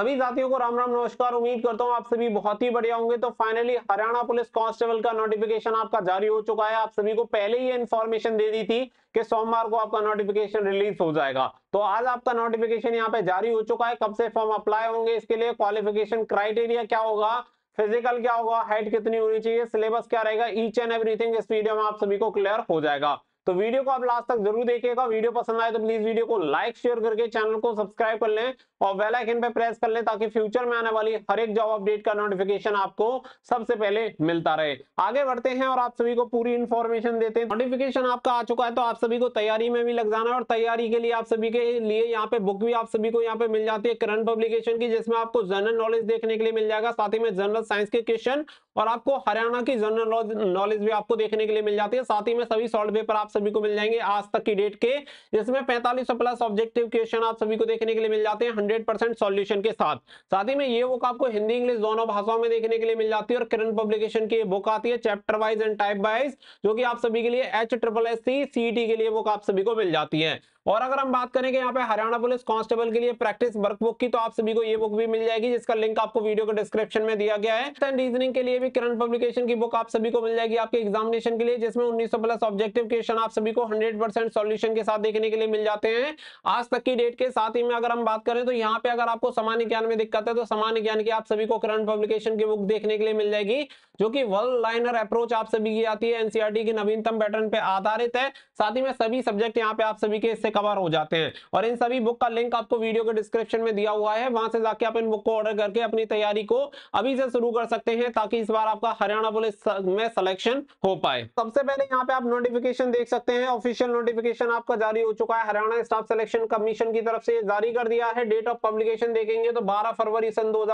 सभी साथियों को राम राम नमस्कार उम्मीद करता हूँ आप सभी बहुत ही बढ़िया होंगे तो फाइनली हरियाणा पुलिस कांस्टेबल का नोटिफिकेशन आपका जारी हो चुका है आप सभी को पहले ही इन्फॉर्मेशन दे दी थी कि सोमवार को आपका नोटिफिकेशन रिलीज हो जाएगा तो आज आपका नोटिफिकेशन यहाँ पे जारी हो चुका है कब से फॉर्म अप्लाई होंगे इसके लिए क्वालिफिकेशन क्राइटेरिया क्या होगा फिजिकल क्या होगा हाइट कितनी होनी चाहिए सिलेबस क्या रहेगा ईच एंड एवरीथिंग इस वीडियो में आप सभी को क्लियर हो जाएगा तो वीडियो को आप लास्ट तक जरूर देखिएगा वीडियो पसंद आए तो प्लीज वीडियो को लाइक शेयर करके चैनल को सब्सक्राइब कर लें और बेल आइकन पर प्रेस कर लें ताकि फ्यूचर में आने वाली हर एक जॉब अपडेट का नोटिफिकेशन आपको सबसे पहले मिलता रहे आगे बढ़ते हैं और आप सभी को पूरी इन्फॉर्मेशन देते हैं नोटिफिकेशन आपका आ चुका है तो आप सभी को तैयारी में भी लग जाना है और तैयारी के लिए आप सभी के लिए यहाँ पे बुक भी आप सभी को यहाँ पे मिल जाती है करंट पब्लिकेशन की जिसमें आपको जनरल नॉलेज देखने के लिए मिल जाएगा साथ ही में जनरल साइंस के क्वेश्चन और आपको हरियाणा की जनरल नॉलेज भी आपको देखने के लिए मिल जाती है साथ ही में सभी सॉल्ट पेपर आप सभी को मिल जाएंगे आज तक की डेट के जिसमें 4500 प्लस ऑब्जेक्टिव क्वेश्चन आप सभी को देखने के लिए मिल जाते हैं हंड्रेड परसेंट सोल्यूशन के साथ साथ ही में ये बुक आपको हिंदी इंग्लिश दोनों भाषाओं में देखने के लिए मिल जाती है और किरण पब्लिकेशन की बुक आती है chapter wise and type wise जो की आप सभी के लिए एच ट्रिपल एस सी के लिए बुक आप सभी को मिल जाती है और अगर हम बात करेंगे यहाँ पे हरियाणा पुलिस कांस्टेबल के लिए प्रैक्टिस वर्कबुक की तो आप सभी को ये बुक भी मिल जाएगी जिसका लिंक आपको वीडियो के डिस्क्रिप्शन में दिया गया है एंड रीजनिंग के लिए भी किरण पब्लिकेशन की बुक आप सभी को मिल जाएगी आपके एग्जामिनेशन के लिए जिसमें उन्नीस प्लस ऑब्जेक्टिव क्वेश्चन आप सभी को हंड्रेड परसेंट के साथ देखने के लिए मिल जाते हैं आज तक की डेट के साथ ही में अगर हम बात करें तो यहाँ पे अगर आपको सामान्य ज्ञान में दिक्कत है तो सामान्य ज्ञान की आप सभी को किरण पब्लिकेशन की बुक देखने के लिए मिल जाएगी जो कि वर्ल्ड लाइनर अप्रोच आप सभी की आती है एनसीआर e की नवीनतम पैटर्न पे आधारित है साथ ही में सभी सब्जेक्ट यहाँ पे आप सभी के इससे कवर हो जाते हैं और इन सभी बुक का लिंक आपको वीडियो के डिस्क्रिप्शन में दिया हुआ है वहां से जाके आप इन बुक को ऑर्डर करके अपनी तैयारी को अभी से शुरू कर सकते हैं ताकि इस बार आपका हरियाणा पुलिस में सिलेक्शन हो पाए सबसे पहले यहाँ पे आप नोटिफिकेशन देख सकते हैं ऑफिशियल नोटिफिकेशन आपका जारी हो चुका है हरियाणा स्टाफ सिलेक्शन कमीशन की तरफ से जारी कर दिया है डेट ऑफ पब्लिकेशन देखेंगे तो बारह फरवरी सन दो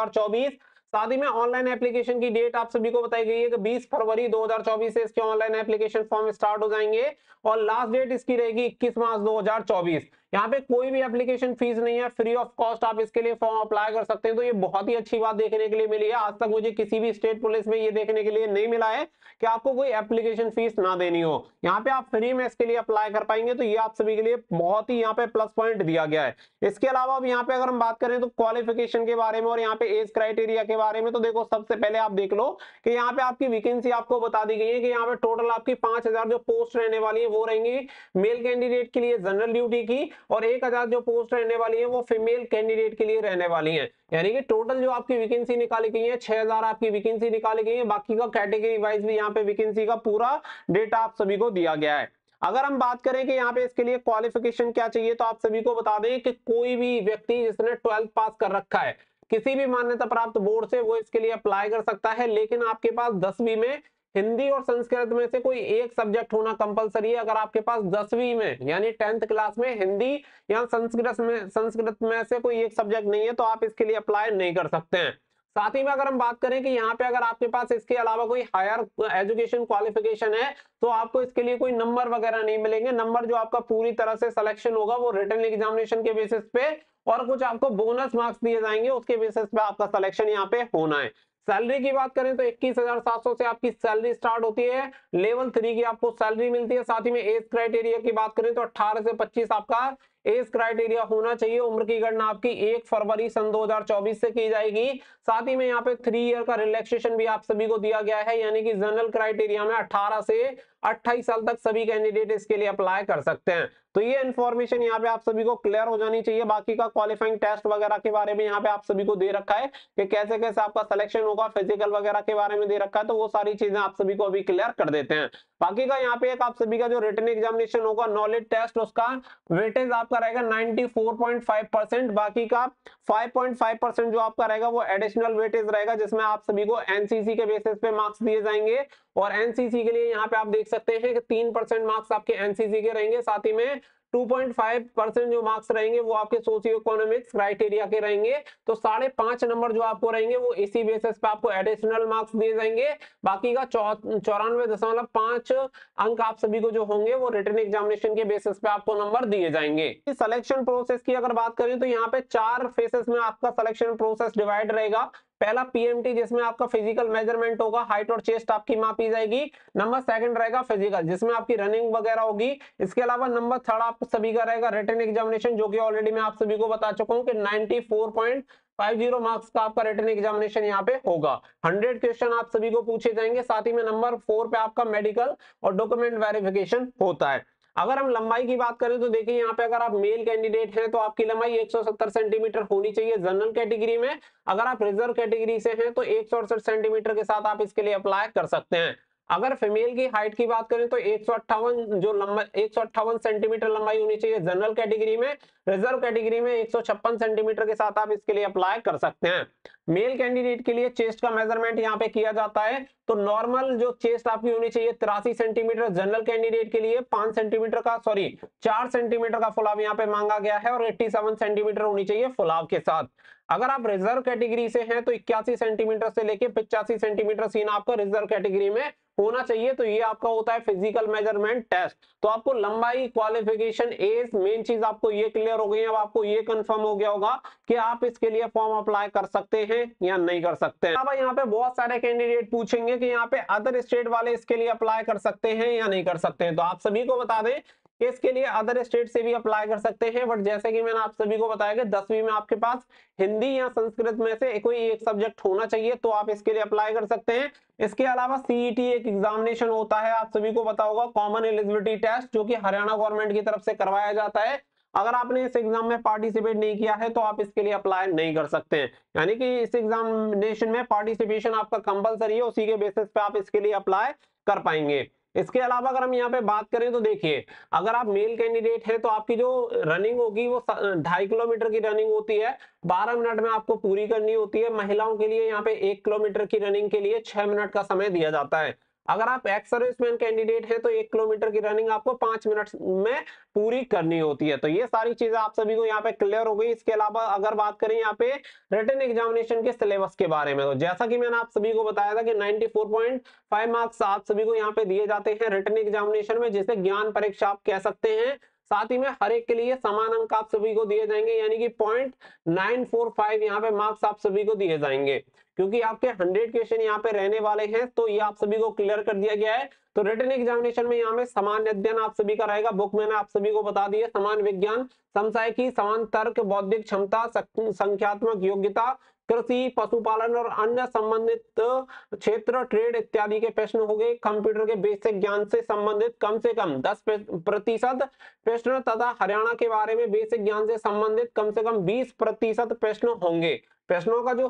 साथ ही में ऑनलाइन एप्लीकेशन की डेट आप सभी को बताई गई है कि 20 फरवरी 2024 से इसके ऑनलाइन एप्लीकेशन फॉर्म स्टार्ट हो जाएंगे और लास्ट डेट इसकी रहेगी 21 मार्च 2024 यहाँ पे कोई भी एप्लीकेशन फीस नहीं है फ्री ऑफ कॉस्ट आप इसके लिए फॉर्म अप्लाई कर सकते हैं तो ये बहुत ही अच्छी बात देखने के लिए मिली है आज तक मुझे किसी भी स्टेट पुलिस में ये देखने के लिए नहीं मिला है कि आपको कोई एप्लीकेशन फीस ना देनी हो यहाँ पे आप फ्री में इसके लिए अप्लाई कर पाएंगे तो ये आप सभी के लिए बहुत ही यहाँ पे प्लस पॉइंट दिया गया है इसके अलावा अब यहाँ पे अगर हम बात करें तो क्वालिफिकेशन के बारे में और यहाँ पे एज क्राइटेरिया के बारे में तो देखो सबसे पहले आप देख लो कि यहाँ पे आपकी वैकेंसी आपको बता दी गई है कि यहाँ पे टोटल आपकी पांच जो पोस्ट रहने वाली है वो रहेंगी मेल कैंडिडेट के लिए जनरल ड्यूटी की और एक हजार जो पोस्ट रहने वाली है वो फीमेल कैंडिडेट के लिए रहने वाली है यानी कि टोटल जो आपकी वैकेंसी निकाली गई है हजार आपकी वैकेंसी निकाली गई है बाकी का कैटेगरी वाइज भी यहाँ पे वैकेंसी का पूरा डेटा आप सभी को दिया गया है अगर हम बात करें कि यहाँ पे इसके लिए क्वालिफिकेशन क्या चाहिए तो आप सभी को बता दें कि कोई भी व्यक्ति जिसने ट्वेल्थ पास कर रखा है किसी भी मान्यता प्राप्त बोर्ड से वो इसके लिए अप्लाई कर सकता है लेकिन आपके पास दसवीं में हिंदी और संस्कृत में से कोई एक सब्जेक्ट होना कंपलसरी है अगर आपके पास दसवीं में यानी टेंथ क्लास में हिंदी या संस्कृत में संस्कृत में से कोई एक सब्जेक्ट नहीं है तो आप इसके लिए अप्लाई नहीं कर सकते हैं साथ ही में अगर हम बात करें कि यहाँ पे अगर आपके पास इसके अलावा कोई हायर एजुकेशन क्वालिफिकेशन है तो आपको इसके लिए कोई नंबर वगैरह नहीं मिलेंगे नंबर जो आपका पूरी तरह से सिलेक्शन होगा वो रिटर्न एग्जामिनेशन के बेसिस पे और कुछ आपको बोनस मार्क्स दिए जाएंगे उसके बेसिस पे आपका सिलेक्शन यहाँ पे होना है सैलरी की बात करें तो 21,700 से आपकी सैलरी स्टार्ट होती है लेवल थ्री की आपको सैलरी मिलती है साथ ही में एज क्राइटेरिया की बात करें तो 18 से 25 आपका एज क्राइटेरिया होना चाहिए उम्र की गणना आपकी एक फरवरी सन 2024 से की जाएगी साथ ही में यहाँ पे थ्री ईयर का रिलैक्सेशन भी आप सभी को दिया गया है यानी कि जनरल क्राइटेरिया में 18 से 28 साल तक सभी कैंडिडेट इसके लिए अप्लाई कर सकते हैं तो ये इन्फॉर्मेशन यहाँ पे आप सभी को क्लियर हो जानी चाहिए बाकी का क्वालिफाइंग टेस्ट वगैरह के बारे में यहाँ पे आप सभी को दे रखा है कि कैसे कैसे आपका सिलेक्शन होगा फिजिकल वगैरह के बारे में दे रखा है तो वो सारी चीजें आप सभी को अभी क्लियर कर देते हैं बाकी का यहाँ पे एक आप सभी का जो रिटर्न एग्जामिनेशन होगा नॉलेज टेस्ट उसका वेटेज आप आपका रहेगा 94.5 परसेंट बाकी का 5.5 परसेंट जो आपका रहेगा वो एडिशनल वेटेज रहेगा जिसमें आप सभी को एनसीसी के बेसिस पे मार्क्स दिए जाएंगे और एनसीसी के लिए यहाँ पे आप देख सकते हैं कि तीन परसेंट मार्क्स आपके एनसीसी के रहेंगे साथ ही में 2.5 परसेंट जो मार्क्स रहेंगे वो आपके सोशियो इकोनॉमिक्स क्राइटेरिया के रहेंगे तो साढ़े पांच नंबर जो आपको रहेंगे वो इसी बेसिस पे आपको एडिशनल मार्क्स दिए जाएंगे बाकी का चौरानवे दशमलव पांच अंक आप सभी को जो होंगे वो रिटर्न एग्जामिनेशन के बेसिस पे आपको नंबर दिए जाएंगे सिलेक्शन प्रोसेस की अगर बात करें तो यहाँ पे चार फेसेस में आपका सिलेक्शन प्रोसेस डिवाइड रहेगा पहला पीएमटी जिसमें आपका फिजिकल मेजरमेंट होगा हाइट और चेस्ट आपकी मापी जाएगी नंबर सेकंड रहेगा फिजिकल जिसमें आपकी रनिंग वगैरह होगी इसके अलावा नंबर थर्ड आप सभी का रहेगा रिटर्न एग्जामिनेशन जो कि ऑलरेडी मैं आप सभी को बता चुका हूँ कि 94.50 मार्क्स का आपका रिटर्न एग्जामिनेशन यहाँ पे होगा 100 क्वेश्चन आप सभी को पूछे जाएंगे साथ ही में नंबर फोर पे आपका मेडिकल और डॉक्यूमेंट वेरिफिकेशन होता है अगर हम लंबाई की बात करें तो देखिए यहाँ पे अगर आप मेल कैंडिडेट हैं तो आपकी लंबाई 170 सेंटीमीटर होनी चाहिए जनरल कैटेगरी में अगर आप रिजर्व कैटेगरी से हैं तो एक सेंटीमीटर के साथ आप इसके लिए अप्लाई कर सकते हैं अगर फीमेल की हाइट की बात करें तो एक जो लंबा एक सेंटीमीटर लंबाई होनी चाहिए जनरल कैटेगरी में रिजर्व कैटेगरी में एक सेंटीमीटर के साथ आप इसके लिए अप्लाई कर सकते हैं मेल कैंडिडेट के लिए चेस्ट का मेजरमेंट यहाँ पे किया जाता है तो नॉर्मल जो चेस्ट आपकी होनी चाहिए तिरासी सेंटीमीटर जनरल कैंडिडेट के लिए पांच सेंटीमीटर का सॉरी चार सेंटीमीटर का फुलाव यहाँ पे मांगा गया है और एट्टी सेंटीमीटर होनी चाहिए फुलाव के साथ अगर आप रिजर्व कैटेगरी से हैं तो इक्यासी सेंटीमीटर से लेके पिचासी सेंटीमीटर सीन आपका रिजर्व कैटेगरी में होना चाहिए तो ये आपका होता है फिजिकल मेजरमेंट टेस्ट तो आपको लंबाई क्वालिफिकेशन एज मेन चीज आपको ये क्लियर हो गई अब आपको ये कंफर्म हो गया होगा कि आप इसके लिए फॉर्म अप्लाई कर सकते हैं या नहीं कर सकते हैं अब यहाँ पे बहुत सारे कैंडिडेट पूछेंगे कि यहाँ पे अदर स्टेट वाले इसके लिए अप्लाई कर सकते हैं या नहीं कर सकते हैं तो आप सभी को बता दें इसके लिए अदर स्टेट से भी अप्लाई कर सकते हैं बट जैसे कि मैंने आप सभी को बताया कि दसवीं में आपके पास हिंदी या संस्कृत में से कोई एक सब्जेक्ट होना चाहिए तो आप इसके लिए अप्लाई कर सकते हैं इसके अलावा सीईटी e एक एग्जामिनेशन होता है आप सभी को पता होगा कॉमन एलिजिबिलिटी टेस्ट जो की हरियाणा गवर्नमेंट की तरफ से करवाया जाता है अगर आपने इस एग्जाम में पार्टिसिपेट नहीं किया है तो आप इसके लिए अप्लाई नहीं कर सकते हैं यानी कि इस एग्जामिनेशन में पार्टिसिपेशन आपका कंपलसरी है उसी के बेसिस पे आप इसके लिए अप्लाई कर पाएंगे इसके अलावा अगर हम यहाँ पे बात करें तो देखिए अगर आप मेल कैंडिडेट हैं तो आपकी जो रनिंग होगी वो ढाई किलोमीटर की रनिंग होती है बारह मिनट में आपको पूरी करनी होती है महिलाओं के लिए यहाँ पे एक किलोमीटर की रनिंग के लिए छह मिनट का समय दिया जाता है अगर आप एक्स सर्विसमैन कैंडिडेट हैं तो एक किलोमीटर की रनिंग आपको पांच मिनट में पूरी करनी होती है तो ये सारी चीजें आप सभी को यहाँ पे क्लियर हो गई इसके अलावा अगर बात करें यहाँ पे रिटर्न एग्जामिनेशन के सिलेबस के बारे में तो जैसा कि मैंने आप सभी को बताया था कि 94.5 मार्क्स आप सभी को यहाँ पे दिए जाते हैं रिटर्न एग्जामिनेशन में जिसे ज्ञान परीक्षा आप कह सकते हैं साथ ही में हर एक के लिए समान अंक आप सभी को दिए जाएंगे यानी कि पॉइंट नाइन फोर फाइव यहाँ पे मार्क्स आप सभी को दिए जाएंगे क्योंकि आपके हंड्रेड क्वेश्चन यहाँ पे रहने वाले हैं तो ये आप सभी को क्लियर कर दिया गया है तो रिटर्न एग्जामिनेशन में यहाँ पे समान अध्ययन आप सभी का रहेगा बुक मैंने आप सभी को बता दिया समान विज्ञान समसाय की समान तर्क बौद्धिक क्षमता संख्यात्मक योग्यता कृषि पशुपालन और अन्य संबंधित क्षेत्र ट्रेड इत्यादि के प्रश्न हो गए कंप्यूटर के बेसिक ज्ञान से संबंधित कम से कम 10 प्रतिशत प्रश्न तथा हरियाणा के बारे में बेसिक ज्ञान से संबंधित कम से कम 20 प्रतिशत प्रश्न होंगे प्रश्नों का जो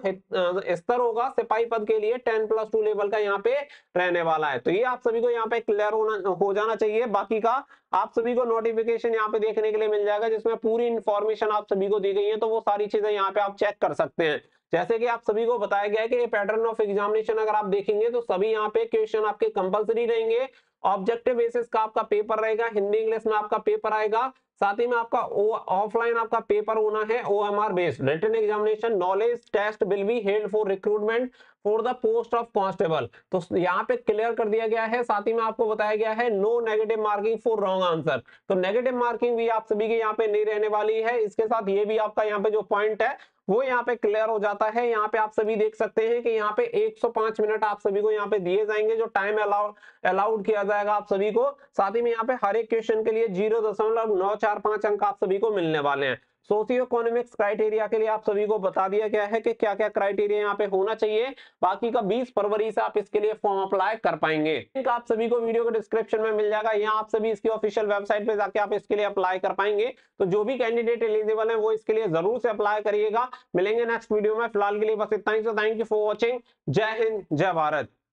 स्तर होगा सिपाही पद के लिए टेन प्लस टू लेवल का यहाँ पे रहने वाला है तो ये आप सभी को यहाँ पे क्लियर होना हो जाना चाहिए बाकी का आप सभी को नोटिफिकेशन यहाँ पे देखने के लिए मिल जाएगा जिसमें पूरी इंफॉर्मेशन आप सभी को दी गई है तो वो सारी चीजें यहाँ पे आप चेक कर सकते हैं जैसे कि आप सभी को बताया गया है कि पैटर्न ऑफ एग्जामिनेशन अगर आप देखेंगे तो सभी यहाँ पे क्वेश्चन आपके कंपलसरी रहेंगे ऑब्जेक्टिव बेसिस का आपका पेपर रहेगा हिंदी इंग्लिश में आपका पेपर आएगा साथ ही में आपका ऑफलाइन आपका पेपर होना है O M R based written examination knowledge test will be held for recruitment for the post of constable तो यहाँ पे क्लियर कर दिया गया है साथ ही में आपको बताया गया है no negative marking for wrong answer तो नेगेटिव मार्किंग भी आप सभी के यहाँ पे नहीं रहने वाली है इसके साथ ये भी आपका यहाँ पे जो पॉइंट है वो यहाँ पे क्लियर हो जाता है यहाँ पे आप सभी देख सकते हैं कि यहाँ पे 105 मिनट आप सभी को यहाँ पे दिए जाएंगे जो टाइम अलाउड अलाउड किया जाएगा आप सभी को साथ ही में यहाँ पे हर एक क्वेश्चन के लिए जीरो दशमलव नौ चार चार पांच अंक आप सभी को मिलने वाले हैं सोशियो इकोनॉमिक्स क्राइटेरिया के लिए आप सभी को बता दिया गया है कि क्या क्या क्राइटेरिया यहाँ पे होना चाहिए बाकी का 20 फरवरी से आप इसके लिए फॉर्म अप्लाई कर पाएंगे आप सभी को वीडियो के डिस्क्रिप्शन में मिल जाएगा यहाँ आप सभी इसकी ऑफिशियल वेबसाइट पे जाके आप इसके लिए अप्लाई कर पाएंगे तो जो भी कैंडिडेट एलिजिबल है वो इसके लिए जरूर से अप्लाई करिएगा मिलेंगे नेक्स्ट वीडियो में फिलहाल के लिए बस इतना ही so thank you for watching जय हिंद जय भारत